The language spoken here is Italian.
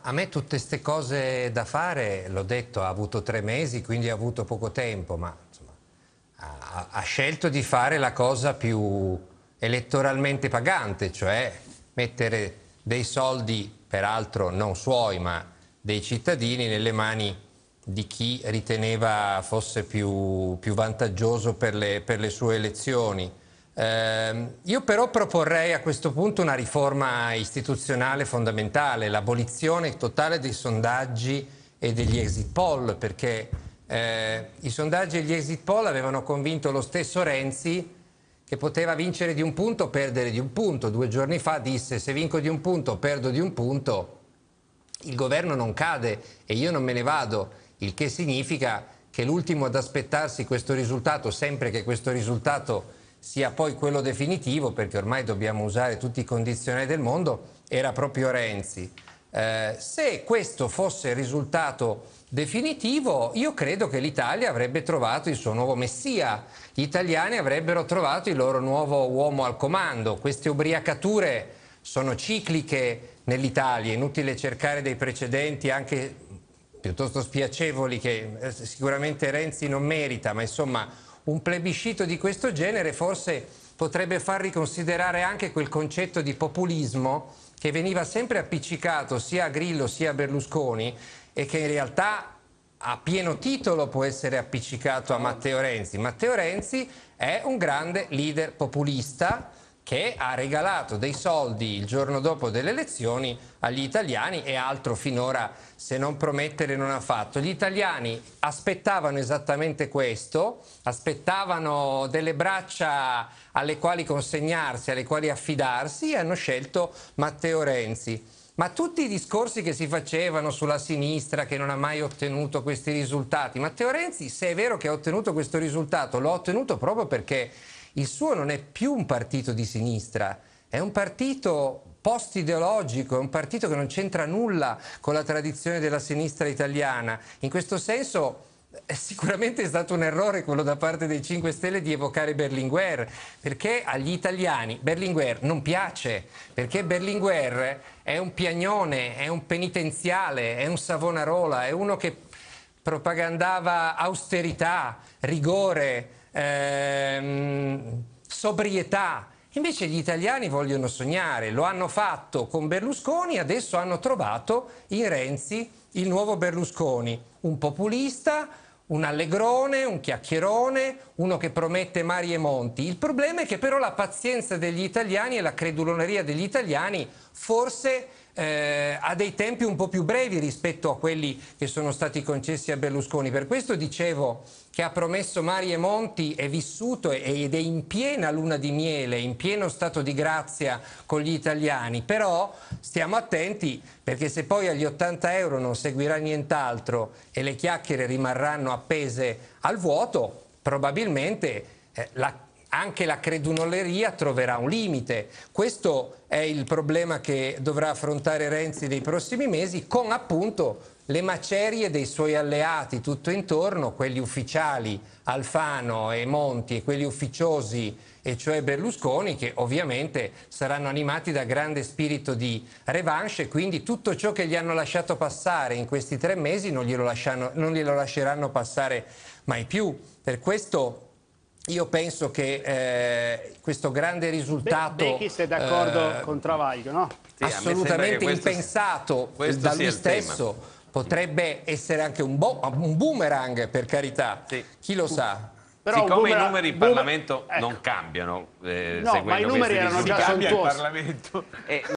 a me tutte queste cose da fare, l'ho detto, ha avuto tre mesi, quindi ha avuto poco tempo, ma insomma, ha, ha, scelto di fare la cosa più elettoralmente pagante, cioè mettere dei soldi, peraltro non suoi, ma dei cittadini, nelle mani di chi riteneva fosse più, più vantaggioso per le, per le sue elezioni. Eh, io però proporrei a questo punto una riforma istituzionale fondamentale, l'abolizione totale dei sondaggi e degli exit poll, perché eh, i sondaggi e gli exit poll avevano convinto lo stesso Renzi che poteva vincere di un punto o perdere di un punto. Due giorni fa disse se vinco di un punto o perdo di un punto il governo non cade e io non me ne vado, il che significa che l'ultimo ad aspettarsi questo risultato, sempre che questo risultato sia poi quello definitivo, perché ormai dobbiamo usare tutti i condizionali del mondo, era proprio Renzi. Eh, se questo fosse il risultato definitivo, io credo che l'Italia avrebbe trovato il suo nuovo messia, gli italiani avrebbero trovato il loro nuovo uomo al comando. Queste ubriacature sono cicliche nell'Italia, inutile cercare dei precedenti anche piuttosto spiacevoli che eh, sicuramente Renzi non merita, ma insomma un plebiscito di questo genere forse potrebbe far riconsiderare anche quel concetto di populismo che veniva sempre appiccicato sia a Grillo sia a Berlusconi e che in realtà a pieno titolo può essere appiccicato a Matteo Renzi. Matteo Renzi è un grande leader populista che ha regalato dei soldi il giorno dopo delle elezioni agli italiani e altro finora se non promettere non ha fatto. Gli italiani aspettavano esattamente questo, aspettavano delle braccia alle quali consegnarsi, alle quali affidarsi e hanno scelto Matteo Renzi. Ma tutti i discorsi che si facevano sulla sinistra che non ha mai ottenuto questi risultati, Matteo Renzi, se è vero che ha ottenuto questo risultato, l'ha ottenuto proprio perché il suo non è più un partito di sinistra, è un partito post-ideologico, è un partito che non c'entra nulla con la tradizione della sinistra italiana. In questo senso eh, sicuramente è stato un errore quello da parte dei 5 Stelle di evocare Berlinguer, perché agli italiani Berlinguer non piace, perché Berlinguer è un piagnone, è un penitenziale, è un savonarola, è uno che propagandava austerità, rigore, ehm, sobrietà. Invece gli italiani vogliono sognare, lo hanno fatto con Berlusconi, adesso hanno trovato in Renzi il nuovo Berlusconi, un populista, un allegrone, un chiacchierone, uno che promette mari e monti. Il problema è che però la pazienza degli italiani e la creduloneria degli italiani forse eh, ha dei tempi un po' più brevi rispetto a quelli che sono stati concessi a Berlusconi. Per questo dicevo che ha promesso Mari e Monti è vissuto ed è in piena luna di miele, in pieno stato di grazia con gli italiani, però stiamo attenti perché se poi agli 80 euro non seguirà nient'altro e le chiacchiere rimarranno appese al vuoto, probabilmente eh, la anche la credunoleria troverà un limite. Questo è il problema che dovrà affrontare Renzi nei prossimi mesi con appunto le macerie dei suoi alleati tutto intorno, quelli ufficiali Alfano e Monti e quelli ufficiosi e cioè Berlusconi che ovviamente saranno animati da grande spirito di revanche quindi tutto ciò che gli hanno lasciato passare in questi tre mesi non glielo, lasciano, non glielo lasceranno passare mai più. Per questo io penso che eh, questo grande risultato... Beh, Bechis è d'accordo eh, con Travaglio, no? Sì, assolutamente questo, impensato questo da lui stesso. Tema. Potrebbe essere anche un, bo- un boomerang, per carità. Sì. Chi lo sa? Però Siccome i numeri in Parlamento boomerang, ecco. non cambiano, eh, no, ma i numeri erano già cambiano in Parlamento. Eh,